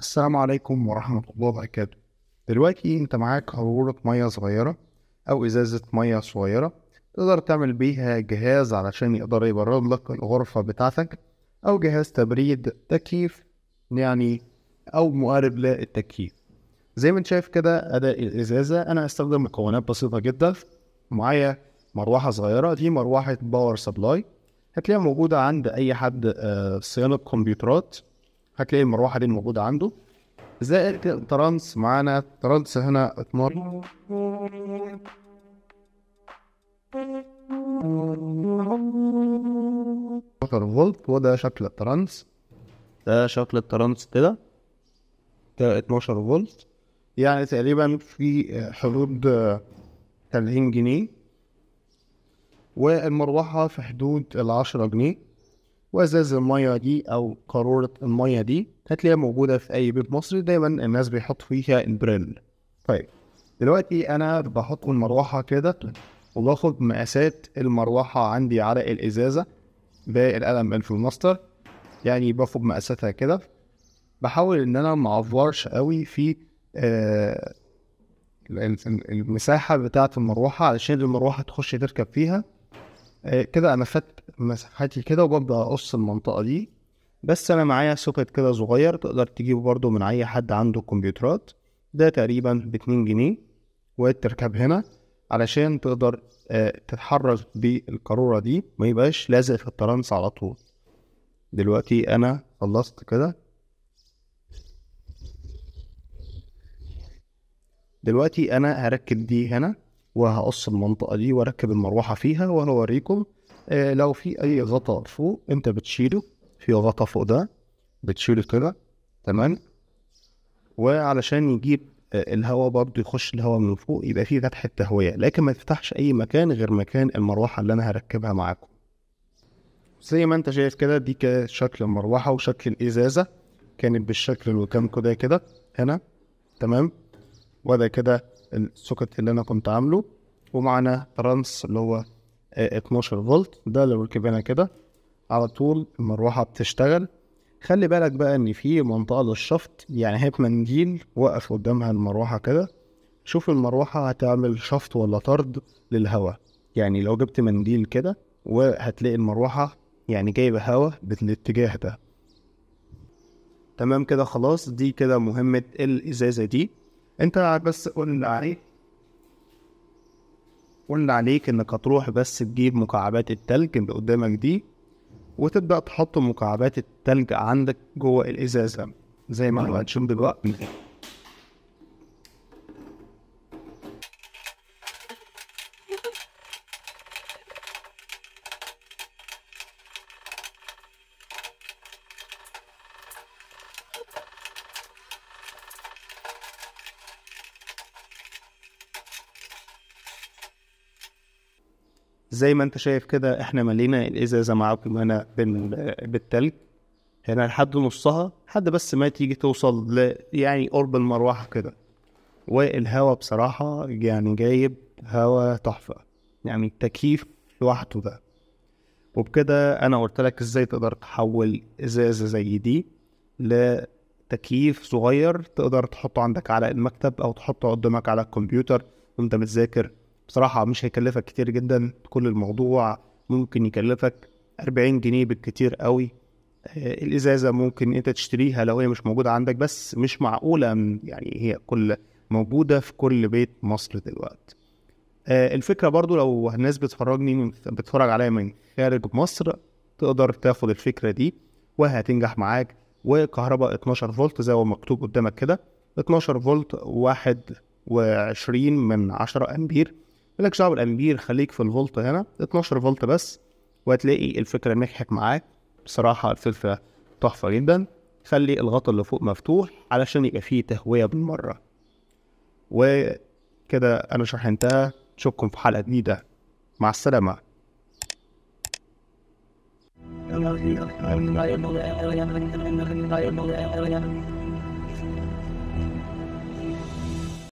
السلام عليكم ورحمة الله وبركاته دلوقتي انت معاك قارورة مية صغيرة أو إزازة مية صغيرة تقدر تعمل بيها جهاز علشان يقدر يبرد لك الغرفة بتاعتك أو جهاز تبريد تكييف يعني أو مقارب للتكييف زي ما انت شايف كده أداء الإزازة أنا هستخدم مكونات بسيطة جدا معايا مروحة صغيرة دي مروحة باور سبلاي هتلاقيها موجودة عند أي حد آه، صيانة كمبيوترات هتلاقي المروحه دي موجوده عنده زائد ترانس معانا ترانس هنا اتنار فولت وده شكل الترانس ده شكل الترانس كده ده 12 فولت يعني تقريبا في حدود 30 جنيه والمروحة في حدود ال 10 جنيه وازاز الميه دي او قاروره الميه دي هتلاقيها موجوده في اي بيت مصري دايما الناس بيحطوا فيها البريل طيب دلوقتي انا بحط المروحه كده وباخد مقاسات المروحه عندي على الازازه بالقلم الفلماستر يعني باخد مقاساتها كده بحاول ان انا ما افورش قوي في آه المساحه بتاعه المروحه علشان المروحه تخش تركب فيها آه، كده انا خدت مساحتي كده وببدا اقص المنطقه دي بس انا معايا سوكت كده صغير تقدر تجيبه برضو من اي حد عنده كمبيوترات ده تقريبا باتنين جنيه وتركب هنا علشان تقدر آه، تتحرك بالقارورة دي ما يبقاش لازق في الترانس على طول دلوقتي انا خلصت كده دلوقتي انا هركب دي هنا وهقص المنطقه دي واركب المروحه فيها وانا اوريكم آه لو في اي غطاء فوق انت بتشيله في غطاء فوق ده بتشيله كده تمام وعلشان يجيب آه، الهواء برضه يخش الهواء من فوق يبقى في فتحة تهوية لكن ما تفتحش أي مكان غير مكان المروحة اللي أنا هركبها معاكم زي ما أنت شايف كده دي كده شكل المروحة وشكل الإزازة كانت بالشكل اللي كان كده كده هنا تمام وده كده السوكت اللي انا كنت عامله ومعانا ترانس اللي هو 12 فولت ده لو ركبنا كده على طول المروحه بتشتغل خلي بالك بقى ان في منطقه للشفط يعني هيك منديل وقف قدامها المروحه كده شوف المروحه هتعمل شفط ولا طرد للهواء يعني لو جبت منديل كده وهتلاقي المروحه يعني جايبه هواء بالاتجاه ده تمام كده خلاص دي كده مهمه الازازه دي انت بس قول عليك عليك انك هتروح بس تجيب مكعبات التلج اللي قدامك دي وتبدأ تحط مكعبات التلج عندك جوه الإزازة زي ما احنا هنشوف دلوقتي زي ما انت شايف كده احنا ملينا الازازه معاكم هنا بالتلج هنا لحد نصها لحد بس ما تيجي توصل ل يعني قرب المروحه كده والهواء بصراحه يعني جايب هواء تحفه يعني التكييف لوحده ده وبكده انا قلت لك ازاي تقدر تحول ازازه زي دي لتكييف صغير تقدر تحطه عندك على المكتب او تحطه قدامك على الكمبيوتر وانت بتذاكر بصراحه مش هيكلفك كتير جدا كل الموضوع ممكن يكلفك 40 جنيه بالكتير قوي آه، الازازه ممكن انت تشتريها لو هي مش موجوده عندك بس مش معقوله يعني هي كل موجوده في كل بيت مصر دلوقتي آه، الفكره برضو لو الناس بتفرجني بتفرج عليا من خارج مصر تقدر تاخد الفكره دي وهتنجح معاك وكهرباء 12 فولت زي ما مكتوب قدامك كده 12 فولت 21 من 10 امبير لك شعب الامبير خليك في الفولت هنا 12 فولت بس وهتلاقي الفكره نجحت معاك بصراحه الفلفل تحفه جدا خلي الغطا اللي فوق مفتوح علشان يبقى فيه تهويه بالمره وكده انا شرح انتهى نشوفكم في حلقه جديده مع السلامه I'm not